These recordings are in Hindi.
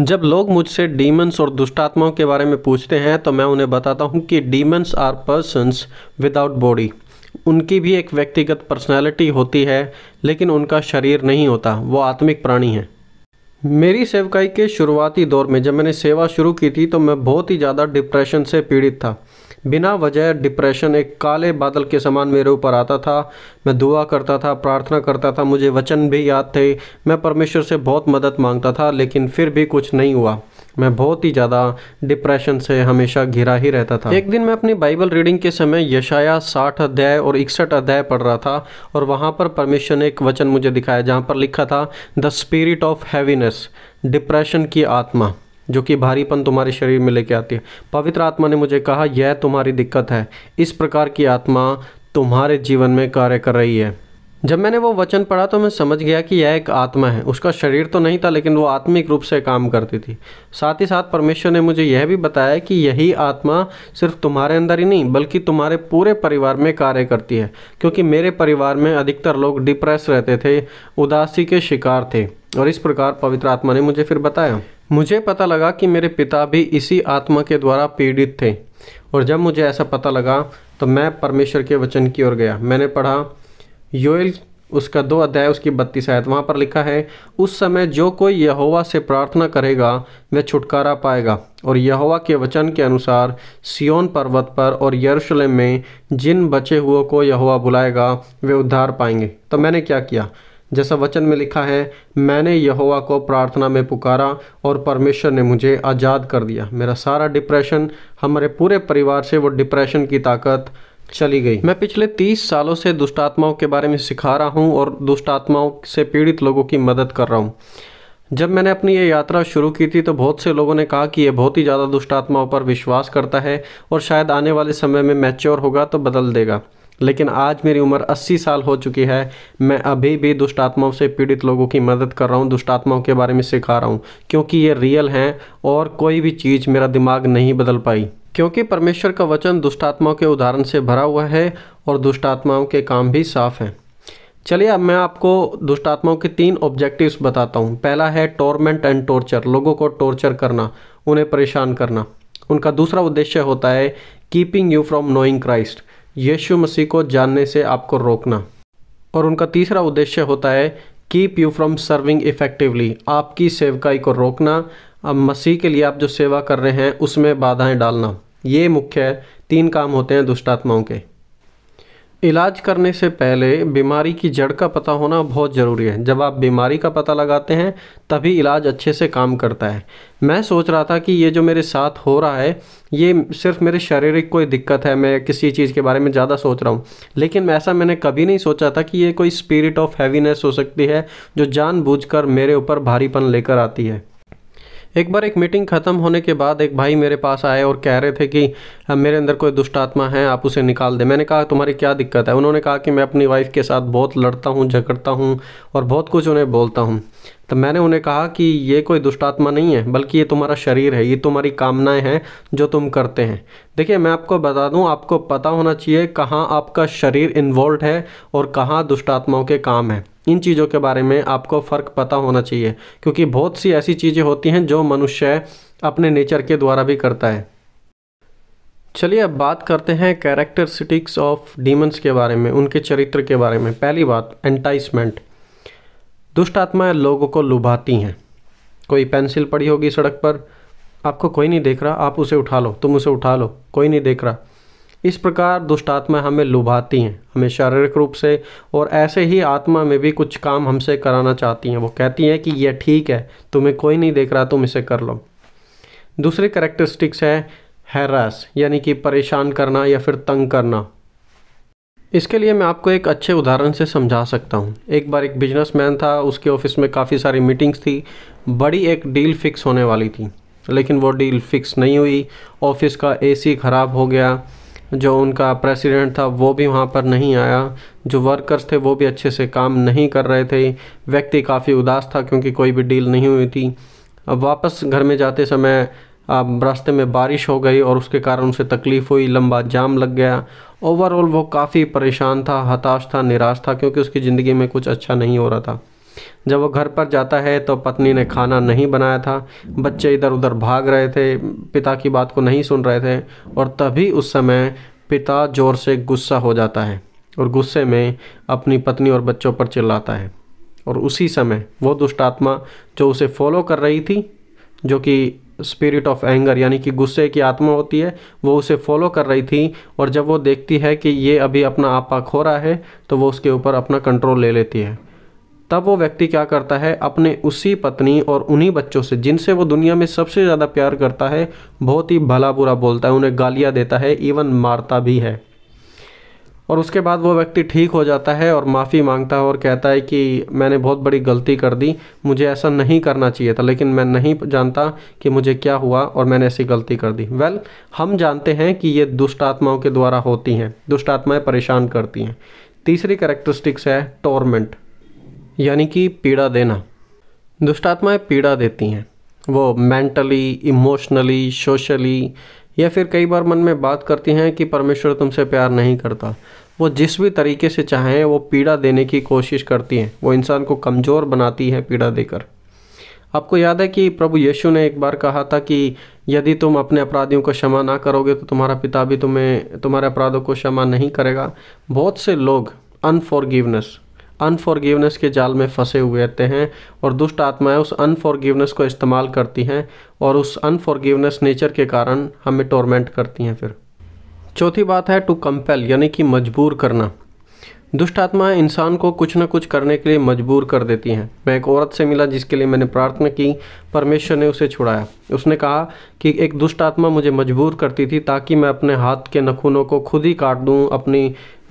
जब लोग मुझसे डीमंस और दुष्टात्माओं के बारे में पूछते हैं तो मैं उन्हें बताता हूँ कि demons are persons without body उनकी भी एक व्यक्तिगत पर्सनैलिटी होती है लेकिन उनका शरीर नहीं होता वो आत्मिक प्राणी हैं मेरी सेवकाई के शुरुआती दौर में जब मैंने सेवा शुरू की थी तो मैं बहुत ही ज़्यादा डिप्रेशन से पीड़ित था बिना वजह डिप्रेशन एक काले बादल के समान मेरे ऊपर आता था मैं दुआ करता था प्रार्थना करता था मुझे वचन भी याद थे मैं परमेश्वर से बहुत मदद मांगता था लेकिन फिर भी कुछ नहीं हुआ मैं बहुत ही ज़्यादा डिप्रेशन से हमेशा घिरा ही रहता था एक दिन मैं अपनी बाइबल रीडिंग के समय यशाया साठ अध्याय और इकसठ अध्याय पढ़ रहा था और वहाँ पर परमेश्वर ने एक वचन मुझे दिखाया जहाँ पर लिखा था the spirit of heaviness depression की आत्मा जो कि भारीपन तुम्हारे शरीर में लेके आती है पवित्र आत्मा ने मुझे कहा यह तुम्हारी दिक्कत है इस प्रकार की आत्मा तुम्हारे जीवन में कार्य कर रही है जब मैंने वो वचन पढ़ा तो मैं समझ गया कि यह एक आत्मा है उसका शरीर तो नहीं था लेकिन वो आत्मिक रूप से काम करती थी साथ ही साथ परमेश्वर ने मुझे यह भी बताया कि यही आत्मा सिर्फ तुम्हारे अंदर ही नहीं बल्कि तुम्हारे पूरे परिवार में कार्य करती है क्योंकि मेरे परिवार में अधिकतर लोग डिप्रेस रहते थे उदासी के शिकार थे और इस प्रकार पवित्र आत्मा ने मुझे फिर बताया मुझे पता लगा कि मेरे पिता भी इसी आत्मा के द्वारा पीड़ित थे और जब मुझे ऐसा पता लगा तो मैं परमेश्वर के वचन की ओर गया मैंने पढ़ा योएल उसका दो अध्याय उसकी बत्तीस आयत वहाँ पर लिखा है उस समय जो कोई यहोवा से प्रार्थना करेगा वह छुटकारा पाएगा और यहोवा के वचन के अनुसार सियोन पर्वत पर और यरूशलेम में जिन बचे हुओं को यहोवा बुलाएगा वे उद्धार पाएंगे तो मैंने क्या किया जैसा वचन में लिखा है मैंने यहोवा को प्रार्थना में पुकारा और परमेश्वर ने मुझे आज़ाद कर दिया मेरा सारा डिप्रेशन हमारे पूरे परिवार से वो डिप्रेशन की ताकत चली गई मैं पिछले तीस सालों से दुष्ट आत्माओं के बारे में सिखा रहा हूँ और दुष्ट आत्माओं से पीड़ित लोगों की मदद कर रहा हूँ जब मैंने अपनी ये यात्रा शुरू की थी तो बहुत से लोगों ने कहा कि यह बहुत ही ज़्यादा दुष्ट आत्माओं पर विश्वास करता है और शायद आने वाले समय में मैच्योर होगा तो बदल देगा लेकिन आज मेरी उम्र 80 साल हो चुकी है मैं अभी भी दुष्ट आत्माओं से पीड़ित लोगों की मदद कर रहा हूँ दुष्ट आत्माओं के बारे में सिखा रहा हूँ क्योंकि ये रियल हैं और कोई भी चीज़ मेरा दिमाग नहीं बदल पाई क्योंकि परमेश्वर का वचन दुष्ट आत्माओं के उदाहरण से भरा हुआ है और दुष्ट आत्माओं के काम भी साफ़ हैं चलिए अब मैं आपको दुष्ट आत्माओं के तीन ऑब्जेक्टिव्स बताता हूँ पहला है टॉर्मेंट एंड टॉर्चर लोगों को टॉर्चर करना उन्हें परेशान करना उनका दूसरा उद्देश्य होता है keeping you from knowing Christ यीशु मसीह को जानने से आपको रोकना और उनका तीसरा उद्देश्य होता है keep you from serving effectively आपकी सेवकाई को रोकना अब मसीह के लिए आप जो सेवा कर रहे हैं उसमें बाधाएं डालना ये मुख्य तीन काम होते हैं दुष्टात्माओं के इलाज करने से पहले बीमारी की जड़ का पता होना बहुत ज़रूरी है जब आप बीमारी का पता लगाते हैं तभी इलाज अच्छे से काम करता है मैं सोच रहा था कि ये जो मेरे साथ हो रहा है ये सिर्फ मेरे शारीरिक कोई दिक्कत है मैं किसी चीज़ के बारे में ज़्यादा सोच रहा हूँ लेकिन ऐसा मैंने कभी नहीं सोचा था कि ये कोई स्पिरिट ऑफ हैवीनेस हो सकती है जो जानबूझकर मेरे ऊपर भारीपन लेकर आती है एक बार एक मीटिंग ख़त्म होने के बाद एक भाई मेरे पास आए और कह रहे थे कि मेरे अंदर कोई दुष्ट आत्मा है आप उसे निकाल दें मैंने कहा तुम्हारी क्या दिक्कत है उन्होंने कहा कि मैं अपनी वाइफ़ के साथ बहुत लड़ता हूँ झगड़ता हूँ और बहुत कुछ उन्हें बोलता हूँ तो मैंने उन्हें कहा कि ये कोई दुष्टात्मा नहीं है बल्कि ये तुम्हारा शरीर है ये तुम्हारी कामनाएं हैं जो तुम करते हैं देखिए मैं आपको बता दूं आपको पता होना चाहिए कहाँ आपका शरीर इन्वॉल्व है और कहाँ दुष्टात्माओं के काम हैं इन चीज़ों के बारे में आपको फ़र्क पता होना चाहिए क्योंकि बहुत सी ऐसी चीज़ें होती हैं जो मनुष्य अपने नेचर के द्वारा भी करता है चलिए अब बात करते हैं कैरेक्टरिस्टिक्स ऑफ डीमंस के बारे में उनके चरित्र के बारे में पहली बात एंटाइसमेंट दुष्ट आत्माएं लोगों को लुभाती हैं कोई पेंसिल पड़ी होगी सड़क पर आपको कोई नहीं देख रहा आप उसे उठा लो तुम उसे उठा लो कोई नहीं देख रहा इस प्रकार दुष्ट आत्मा हमें लुभाती हैं हमें शारीरिक रूप से और ऐसे ही आत्मा में भी कुछ काम हमसे कराना चाहती हैं वो कहती हैं कि यह ठीक है तुम्हें कोई नहीं देख रहा तुम इसे कर लो दूसरी करेक्टरिस्टिक्स है हैरास यानी कि परेशान करना या फिर तंग करना इसके लिए मैं आपको एक अच्छे उदाहरण से समझा सकता हूँ एक बार एक बिजनेसमैन था उसके ऑफिस में काफ़ी सारी मीटिंग्स थी बड़ी एक डील फिक्स होने वाली थी लेकिन वो डील फिक्स नहीं हुई ऑफिस का एसी ख़राब हो गया जो उनका प्रेसिडेंट था वो भी वहाँ पर नहीं आया जो वर्कर्स थे वो भी अच्छे से काम नहीं कर रहे थे व्यक्ति काफ़ी उदास था क्योंकि कोई भी डील नहीं हुई थी अब वापस घर में जाते समय अब रास्ते में बारिश हो गई और उसके कारण उसे तकलीफ़ हुई लंबा जाम लग गया ओवरऑल वो काफ़ी परेशान था हताश था निराश था क्योंकि उसकी ज़िंदगी में कुछ अच्छा नहीं हो रहा था जब वो घर पर जाता है तो पत्नी ने खाना नहीं बनाया था बच्चे इधर उधर भाग रहे थे पिता की बात को नहीं सुन रहे थे और तभी उस समय पिता ज़ोर से गुस्सा हो जाता है और गुस्से में अपनी पत्नी और बच्चों पर चिल्लाता है और उसी समय वो दुष्ट आत्मा जो उसे फॉलो कर रही थी जो कि स्पिरिट ऑफ एंगर यानी कि गुस्से की आत्मा होती है वो उसे फॉलो कर रही थी और जब वो देखती है कि ये अभी अपना आपा खो रहा है तो वो उसके ऊपर अपना कंट्रोल ले लेती है तब वो व्यक्ति क्या करता है अपने उसी पत्नी और उन्हीं बच्चों से जिनसे वो दुनिया में सबसे ज़्यादा प्यार करता है बहुत ही भला बुरा बोलता है उन्हें गालियाँ देता है इवन मारता भी है और उसके बाद वो व्यक्ति ठीक हो जाता है और माफ़ी मांगता है और कहता है कि मैंने बहुत बड़ी गलती कर दी मुझे ऐसा नहीं करना चाहिए था लेकिन मैं नहीं जानता कि मुझे क्या हुआ और मैंने ऐसी गलती कर दी वेल well, हम जानते हैं कि ये दुष्ट आत्माओं के द्वारा होती हैं दुष्ट आत्माएँ परेशान करती हैं तीसरी करेक्टरिस्टिक्स है टॉर्मेंट यानी कि पीड़ा देना दुष्टात्माएं पीड़ा देती हैं वो मेंटली इमोशनली सोशली या फिर कई बार मन में बात करती हैं कि परमेश्वर तुमसे प्यार नहीं करता वो जिस भी तरीके से चाहें वो पीड़ा देने की कोशिश करती हैं वो इंसान को कमज़ोर बनाती है पीड़ा देकर आपको याद है कि प्रभु यीशु ने एक बार कहा था कि यदि तुम अपने अपराधियों को क्षमा ना करोगे तो तुम्हारा पिता भी तुम्हें तुम्हारे अपराधों को क्षमा नहीं करेगा बहुत से लोग अनफॉरगिवनेस अनफॉरगिवनेस के जाल में फंसे हुए रहते हैं और दुष्ट आत्माएं उस अनफॉरगिवनेस को इस्तेमाल करती हैं और उस अनफॉरगिवनेस नेचर के कारण हमें टॉर्मेंट करती हैं फिर चौथी बात है टू कंपेल यानी कि मजबूर करना दुष्ट आत्माएं इंसान को कुछ ना कुछ करने के लिए मजबूर कर देती हैं मैं एक औरत से मिला जिसके लिए मैंने प्रार्थना की परमेश्वर ने उसे छुड़ाया उसने कहा कि एक दुष्ट आत्मा मुझे मजबूर करती थी ताकि मैं अपने हाथ के नखूनों को खुद ही काट दूं अपनी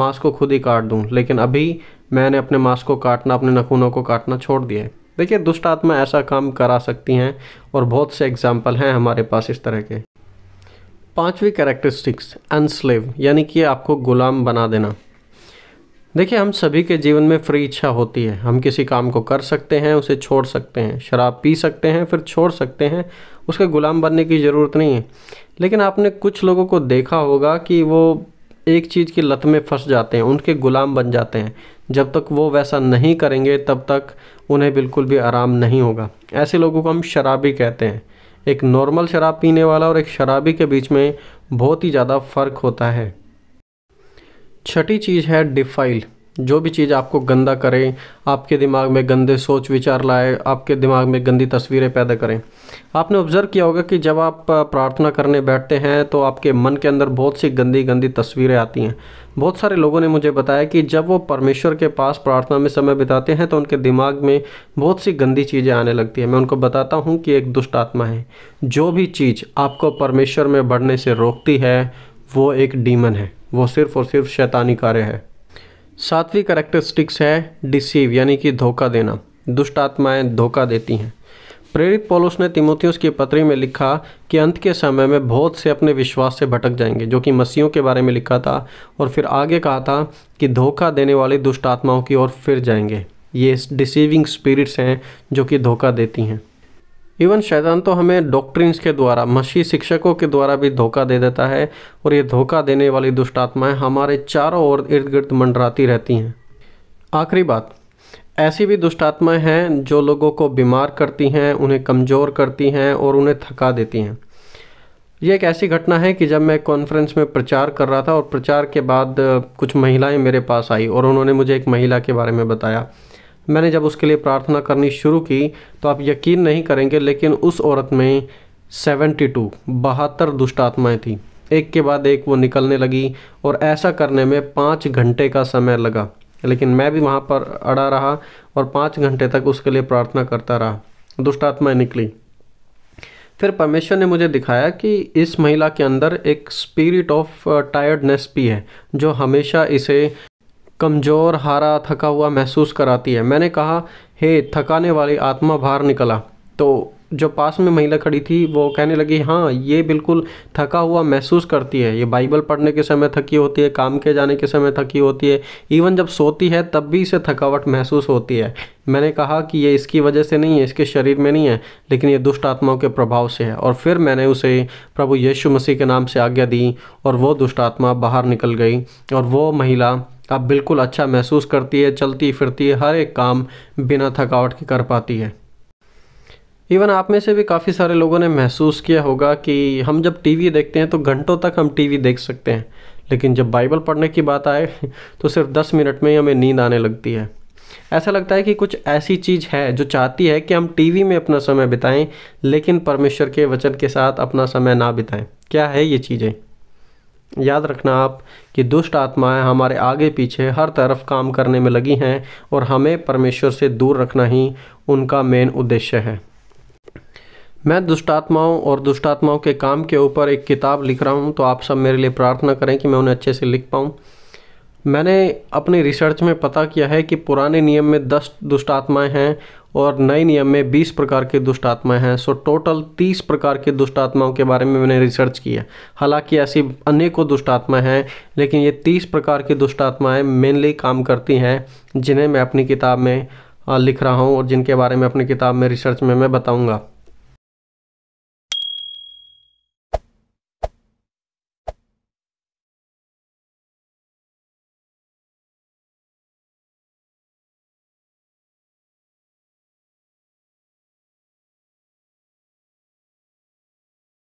मांस को खुद ही काट दूं लेकिन अभी मैंने अपने मांस को काटना अपने नखूनों को काटना छोड़ दिया है देखिए दुष्ट आत्मा ऐसा काम करा सकती हैं और बहुत से एग्जाम्पल हैं हमारे पास इस तरह के पांचवी कैरेक्टरिस्टिक्स अनस्लेव यानी कि आपको गुलाम बना देना देखिए हम सभी के जीवन में फ्री इच्छा होती है हम किसी काम को कर सकते हैं उसे छोड़ सकते हैं शराब पी सकते हैं फिर छोड़ सकते हैं उसके गुलाम बनने की ज़रूरत नहीं है लेकिन आपने कुछ लोगों को देखा होगा कि वो एक चीज़ की लत में फंस जाते हैं उनके ग़ुलाम बन जाते हैं जब तक वो वैसा नहीं करेंगे तब तक उन्हें बिल्कुल भी आराम नहीं होगा ऐसे लोगों को हम शराबी कहते हैं एक नॉर्मल शराब पीने वाला और एक शराबी के बीच में बहुत ही ज़्यादा फ़र्क होता है छठी चीज़ है डिफाइल जो भी चीज़ आपको गंदा करे आपके दिमाग में गंदे सोच विचार लाए आपके दिमाग में गंदी तस्वीरें पैदा करें आपने ऑब्ज़र्व किया होगा कि जब आप प्रार्थना करने बैठते हैं तो आपके मन के अंदर बहुत सी गंदी गंदी तस्वीरें आती हैं बहुत सारे लोगों ने मुझे बताया कि जब वो परमेश्वर के पास प्रार्थना में समय बिताते हैं तो उनके दिमाग में बहुत सी गंदी चीज़ें आने लगती हैं मैं उनको बताता हूँ कि एक दुष्ट आत्मा है जो भी चीज़ आपको परमेश्वर में बढ़ने से रोकती है वो एक डीमन है वो सिर्फ़ और सिर्फ शैतानी कार्य है सातवीं करेक्टरिस्टिक्स है डिसीव यानी कि धोखा देना दुष्ट आत्माएं धोखा देती हैं प्रेरित पोलोस ने तिमोथियस की पत्री में लिखा कि अंत के समय में बहुत से अपने विश्वास से भटक जाएंगे जो कि मसीहों के बारे में लिखा था और फिर आगे कहा था कि धोखा देने वाली दुष्ट आत्माओं की ओर फिर जाएंगे ये डिसीविंग स्पिरिट्स हैं जो कि धोखा देती हैं इवन शैतान तो हमें डॉक्ट्रिन्स के द्वारा मसीह शिक्षकों के द्वारा भी धोखा दे देता है और ये धोखा देने वाली दुष्ट आत्माएं हमारे चारों ओर इर्द गिर्द मंडराती रहती हैं आखिरी बात ऐसी भी दुष्ट आत्माएं हैं जो लोगों को बीमार करती हैं उन्हें कमज़ोर करती हैं और उन्हें थका देती हैं ये एक ऐसी घटना है कि जब मैं कॉन्फ्रेंस में प्रचार कर रहा था और प्रचार के बाद कुछ महिलाएं मेरे पास आई और उन्होंने मुझे एक महिला के बारे में बताया मैंने जब उसके लिए प्रार्थना करनी शुरू की तो आप यकीन नहीं करेंगे लेकिन उस औरत में सेवेंटी टू बहत्तर दुष्ट आत्माएँ थीं एक के बाद एक वो निकलने लगी और ऐसा करने में पाँच घंटे का समय लगा लेकिन मैं भी वहाँ पर अड़ा रहा और पाँच घंटे तक उसके लिए प्रार्थना करता रहा दुष्ट आत्माएँ निकली फिर परमेश्वर ने मुझे दिखाया कि इस महिला के अंदर एक स्पिरिट ऑफ टायर्डनेस भी है जो हमेशा इसे कमज़ोर हारा थका हुआ महसूस कराती है मैंने कहा हे थकाने वाली आत्मा बाहर निकला तो जो पास में महिला खड़ी थी वो कहने लगी हाँ ये बिल्कुल थका हुआ महसूस करती है ये बाइबल पढ़ने के समय थकी होती है काम के जाने के समय थकी होती है इवन जब सोती है तब भी इसे थकावट महसूस होती है मैंने कहा कि ये इसकी वजह से नहीं है इसके शरीर में नहीं है लेकिन ये दुष्ट आत्माओं के प्रभाव से है और फिर मैंने उसे प्रभु यीशु मसीह के नाम से आज्ञा दी और वो दुष्ट आत्मा बाहर निकल गई और वो महिला आप बिल्कुल अच्छा महसूस करती है चलती फिरती है हर एक काम बिना थकावट के कर पाती है इवन आप में से भी काफ़ी सारे लोगों ने महसूस किया होगा कि हम जब टीवी देखते हैं तो घंटों तक हम टीवी देख सकते हैं लेकिन जब बाइबल पढ़ने की बात आए तो सिर्फ दस मिनट में ही हमें नींद आने लगती है ऐसा लगता है कि कुछ ऐसी चीज़ है जो चाहती है कि हम टीवी में अपना समय बिताएं लेकिन परमेश्वर के वचन के साथ अपना समय ना बिताएं क्या है ये चीज़ें याद रखना आप कि दुष्ट आत्माएं हमारे आगे पीछे हर तरफ काम करने में लगी हैं और हमें परमेश्वर से दूर रखना ही उनका मेन उद्देश्य है मैं दुष्टात्माओं और दुष्टात्माओं के काम के ऊपर एक किताब लिख रहा हूँ तो आप सब मेरे लिए प्रार्थना करें कि मैं उन्हें अच्छे से लिख पाऊँ मैंने अपने रिसर्च में पता किया है कि पुराने नियम में दस दुष्ट आत्माएँ हैं और नए नियम में 20 प्रकार के दुष्ट आत्माएं हैं सो टोटल 30 प्रकार के दुष्ट आत्माओं के बारे में मैंने रिसर्च किया हालांकि ऐसी अनेकों दुष्ट आत्माएं हैं लेकिन ये 30 प्रकार की दुष्ट आत्माएं मेनली काम करती हैं जिन्हें मैं अपनी किताब में लिख रहा हूँ और जिनके बारे में अपनी किताब में रिसर्च में मैं बताऊँगा